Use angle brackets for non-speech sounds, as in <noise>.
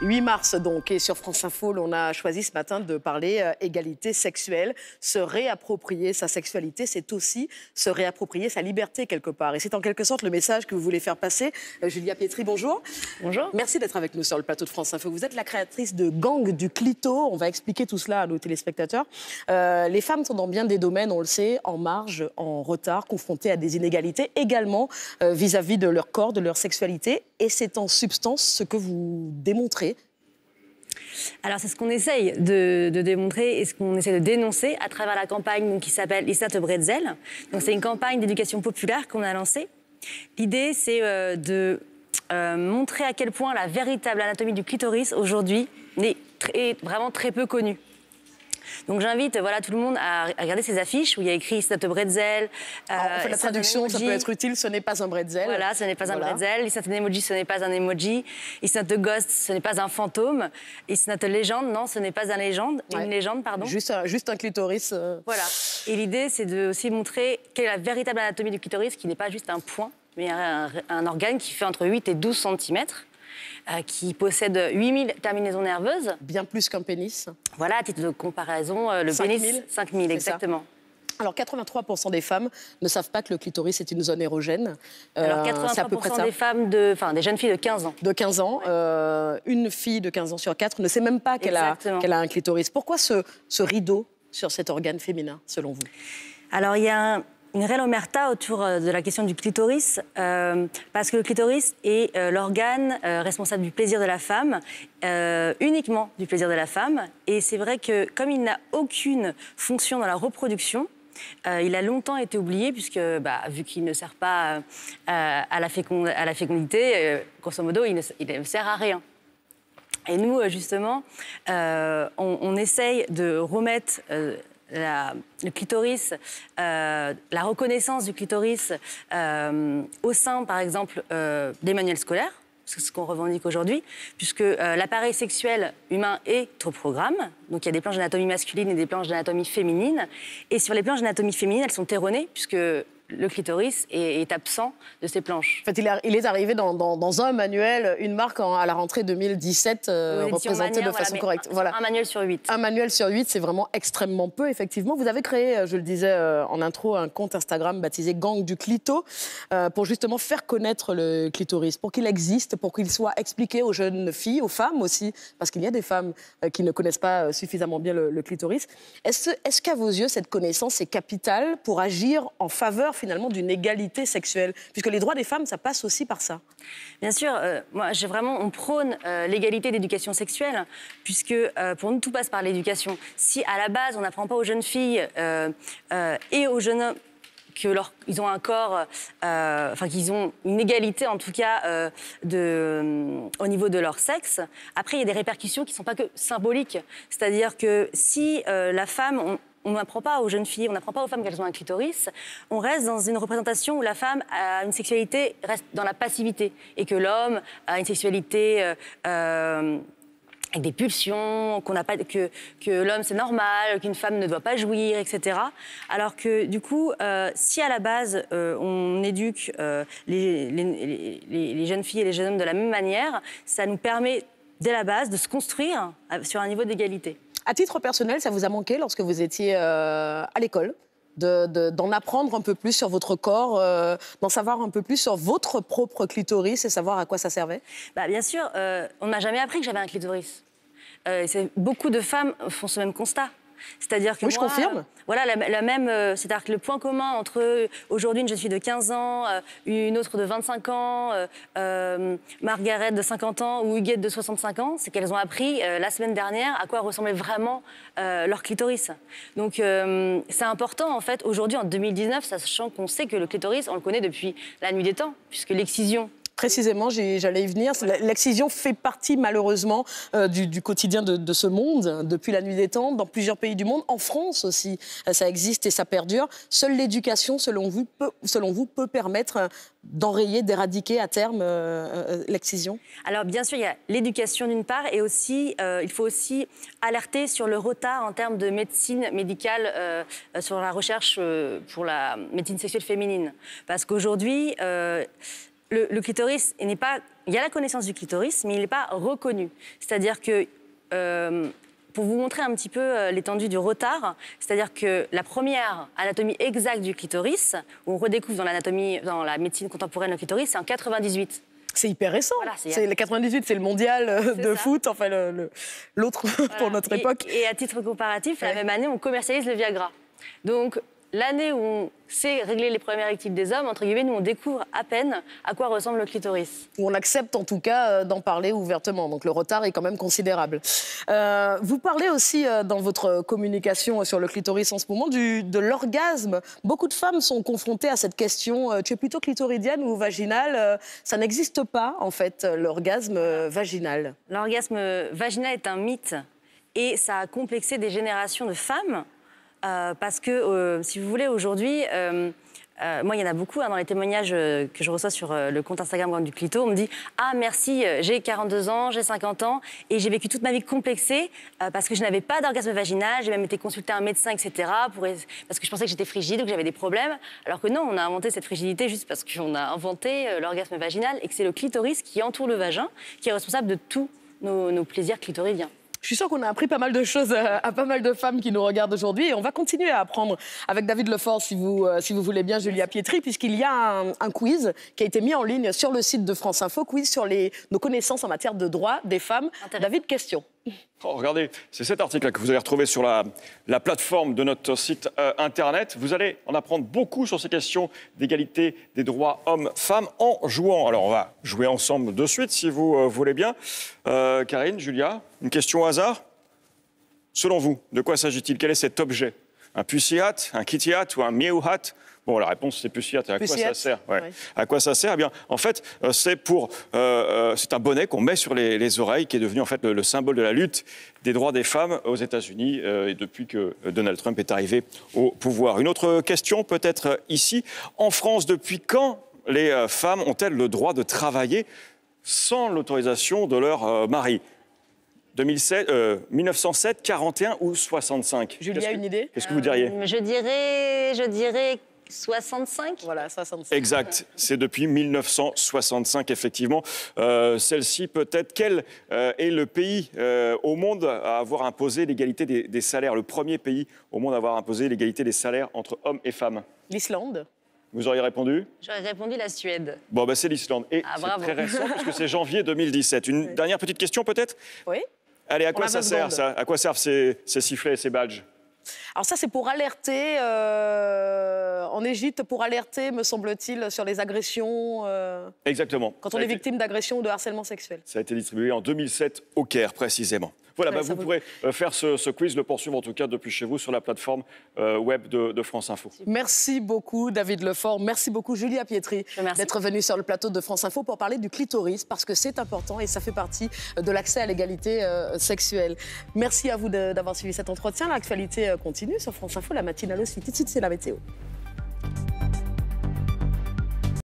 8 mars donc, et sur France Info, on a choisi ce matin de parler euh, égalité sexuelle. Se réapproprier sa sexualité, c'est aussi se réapproprier sa liberté quelque part. Et c'est en quelque sorte le message que vous voulez faire passer. Euh, Julia Pietri, bonjour. Bonjour. Merci d'être avec nous sur le plateau de France Info. Vous êtes la créatrice de Gang du Clito. On va expliquer tout cela à nos téléspectateurs. Euh, les femmes sont dans bien des domaines, on le sait, en marge, en retard, confrontées à des inégalités également vis à -vis de leur corps, de leur sexualité et c'est en substance ce que vous démontrez alors c'est ce qu'on essaye de, démontrer et ce qu'on essaie de dénoncer à travers la campagne qui s'appelle Istat Brezel. Donc c'est une campagne d'éducation populaire qu'on a lancée. L'idée c'est euh, de euh, montrer à quel point la véritable anatomie du clitoris aujourd'hui est, vraiment très peu connue. Donc j'invite voilà tout le monde à regarder ces affiches où il y a écrit Isnat Bretzel. Euh, on fait la traduction, ça peut être utile. Ce n'est pas un bretzel. Voilà, ce n'est pas un bretzel. Isnat Emoji, ce n'est pas un emoji. Ghost, ce n'est pas un fantôme. Isnat Légende, non, ce n'est pas un légende, une légende, pardon. Juste un, juste un clitoris. Euh. Voilà. Et l'idée, c'est de aussi montrer quelle est la véritable anatomie du clitoris, qui n'est pas juste un point, mais un, un organe qui fait entre 8 et 12 cm. Euh, qui possède 8000 terminaisons nerveuses. Bien plus qu'un pénis. Voilà, à titre de comparaison, euh, le 5 pénis, 5000 exactement. Alors 83% des femmes ne savent pas que le clitoris est une zone érogène. Euh, Alors 83% des femmes, de, enfin des jeunes filles de 15 ans. De 15 ans, euh, une fille de 15 ans sur 4 ne sait même pas qu'elle a, qu'elle a un clitoris. Pourquoi ce, ce rideau sur cet organe féminin, selon vous Alors il y a un une réelle omerta autour euh, de la question du clitoris, euh, parce que le clitoris est euh, l'organe responsable du plaisir de la femme, uniquement du plaisir de la femme. Et c'est vrai que comme il n'a aucune fonction dans la reproduction, il a longtemps été oublié, puisque bah, vu qu'il ne sert pas à la, fécondité, grosso modo, il ne, sert à rien. Et nous, justement, on, on, essaye de remettre la, le clitoris, euh, la reconnaissance du clitoris euh, au sein, par exemple, euh, des manuels scolaires, c'est ce qu'on revendique aujourd'hui, puisque l'appareil sexuel humain est au programme. Donc il y a des planches d'anatomie masculine et des planches d'anatomie féminine. Et sur les planches d'anatomie féminine, elles sont erronées, puisque le clitoris est, est, absent de ces planches. En fait, il, est arrivé dans, un manuel, une marque à la rentrée 2017 euh, représentée de façon correcte. Un, voilà. un manuel sur huit. Un manuel sur 8 c'est vraiment extrêmement peu, effectivement. Vous avez créé, euh, je le disais euh, en intro, un compte Instagram baptisé Gang du Clito pour justement faire connaître le clitoris, pour qu'il existe, pour qu'il soit expliqué aux jeunes filles, aux femmes aussi, parce qu'il y a des femmes qui ne connaissent pas suffisamment bien le, clitoris. Est-ce est qu'à vos yeux, cette connaissance est capitale pour agir en faveur finalement d'une égalité sexuelle, puisque les droits des femmes, ça passe aussi par ça. Bien sûr, euh, moi, j'ai vraiment, on prône euh, l'égalité d'éducation sexuelle, puisque euh, pour nous, tout passe par l'éducation. Si à la base, on n'apprend pas aux jeunes filles et aux jeunes hommes que leur, ils ont un corps, enfin qu'ils ont une égalité en tout cas de, au niveau de leur sexe. Après, il y a des répercussions qui ne sont pas que symboliques, c'est-à-dire que si la femme, on n'apprend pas aux jeunes filles, on n'apprend pas aux femmes qu'elles ont un clitoris. On reste dans une représentation où la femme a une sexualité, reste dans la passivité, et que l'homme a une sexualité... Euh, euh, avec des pulsions, qu'on n'a pas, que, que l'homme c'est normal, qu'une femme ne doit pas jouir, etc. Alors que du coup, euh, si à la base on éduque les, jeunes filles et les jeunes hommes de la même manière, ça nous permet dès la base, de se construire euh, sur un niveau d'égalité. À titre personnel, ça vous a manqué lorsque vous étiez euh, à l'école d'en apprendre un peu plus sur votre corps, euh, d'en savoir un peu plus sur votre propre clitoris et savoir à quoi ça servait bah, Bien sûr, on ne m'a jamais appris que j'avais un clitoris. beaucoup de femmes font ce même constat. C'est-à-dire que je confirme. voilà, la, même, euh, cest le point commun entre aujourd'hui une jeune fille de 15 ans, euh, une autre de 25 ans, euh, Margaret de 50 ans ou Huguette de 65 ans, c'est qu'elles ont appris la semaine dernière à quoi ressemblait vraiment leur clitoris. Donc c'est important en fait aujourd'hui en 2019, sachant qu'on sait que le clitoris, on le connaît depuis la nuit des temps, puisque l'excision précisément, j'allais y venir. L'excision fait partie malheureusement euh, du, quotidien de, ce monde depuis la nuit des temps, dans plusieurs pays du monde, en France aussi, euh, ça existe et ça perdure. Seule l'éducation, selon vous, peut, selon vous, peut permettre euh, d'enrayer, d'éradiquer à terme l'excision Alors bien sûr, il y a l'éducation d'une part, et aussi, il faut aussi alerter sur le retard en termes de médecine médicale sur la recherche pour la médecine sexuelle féminine, parce qu'aujourd'hui le, le clitoris n'est pas. Il y a la connaissance du clitoris, mais il n'est pas reconnu. C'est-à-dire que. Euh, pour vous montrer un petit peu euh, l'étendue du retard, c'est-à-dire que la première anatomie exacte du clitoris, où on redécouvre dans l'anatomie, dans la médecine contemporaine le clitoris, c'est en 98. C'est hyper récent. c'est le 98, c'est le mondial euh, de foot, enfin l'autre <laughs> pour notre époque. Et à titre comparatif, la même année, on commercialise le Viagra. Donc l'année où on sait régler les premières érectiles des hommes, entre guillemets, nous on découvre à peine à quoi ressemble le clitoris. on accepte en tout cas euh, d'en parler ouvertement, donc le retard est quand même considérable. Euh, vous parlez aussi euh, dans votre communication sur le clitoris en ce moment de l'orgasme. Beaucoup de femmes sont confrontées à cette question, tu es plutôt clitoridienne ou vaginale Ça n'existe pas en fait, l'orgasme vaginal. L'orgasme vaginal est un mythe et ça a complexé des générations de femmes euh, parce que, euh, si vous voulez, aujourd'hui, euh, moi, il y en a beaucoup hein, dans les témoignages que je reçois sur le compte Instagram du Clito. On me dit Ah, merci, j'ai 42 ans, j'ai 50 ans, et j'ai vécu toute ma vie complexée parce que je n'avais pas d'orgasme vaginal. J'ai même été consultée un médecin, etc., parce que je pensais que j'étais frigide ou que j'avais des problèmes. Alors que non, on a inventé cette frigidité juste parce qu'on a inventé l'orgasme vaginal et que c'est le clitoris qui entoure le vagin qui est responsable de tous nos, nos plaisirs clitoridiens. Je suis sûre qu'on a appris pas mal de choses euh, à pas mal de femmes qui nous regardent aujourd'hui et on va continuer à apprendre avec David Lefort, si vous, euh, si vous voulez bien, Julia Pietri, puisqu'il y a un, quiz qui a été mis en ligne sur le site de France Info, quiz sur les, nos connaissances en matière de droit des femmes. David, question. Oh, regardez, c'est cet article-là que vous allez retrouver sur la, plateforme de notre site euh, internet. Vous allez en apprendre beaucoup sur ces questions d'égalité des droits hommes-femmes en jouant. Alors, on va jouer ensemble de suite, si vous euh, voulez bien. Euh, Karine, Julia, une question au hasard Selon vous, de quoi s'agit-il Quel est cet objet Un pussy hat, un kitty hat ou un meow hat Bon, la réponse, c'est plus À, à quoi ça sert À quoi ça sert bien, en fait, euh, c'est pour, euh, euh, c'est un bonnet qu'on met sur les, oreilles qui est devenu en fait le, symbole de la lutte des droits des femmes aux États-Unis et depuis que Donald Trump est arrivé au pouvoir. Une autre question, peut-être ici. En France, depuis quand les femmes ont-elles le droit de travailler sans l'autorisation de leur mari 2007, 1907, 41 ou 65 Julie une idée Qu'est-ce que vous diriez Je dirais, je dirais 65 Voilà, 65. Exact. C'est depuis 1965, effectivement. Euh, celle-ci, peut-être, quel euh, est le pays euh, au monde à avoir imposé l'égalité des, salaires Le premier pays au monde à avoir imposé l'égalité des salaires entre hommes et femmes L'Islande. Vous auriez répondu J'aurais répondu la Suède. Bon, ben c'est l'Islande. Et ah, c'est très récent, <laughs> puisque c'est janvier 2017. Une dernière petite question, peut-être Oui. Allez, à quoi, ça sert, ça à quoi servent ces, ces sifflets et ces badges alors ça, c'est pour alerter euh, en Égypte, pour alerter, me semble-t-il, sur les agressions. Euh, Exactement. Quand on est victime d'agressions ou de harcèlement sexuel. Ça a été distribué en 2007 au Caire, précisément. Voilà, bah, vous pourrez euh, faire ce, quiz, le poursuivre en tout cas depuis chez vous sur la plateforme web de, France Info. Merci beaucoup David Lefort, merci beaucoup Julia Pietri d'être venue sur le plateau de France Info pour parler du clitoris parce que c'est important et ça fait partie de l'accès à l'égalité sexuelle. Merci à vous d'avoir suivi cet entretien, l'actualité continue sur France Info, la matinale aussi. Tout de suite, c'est la météo.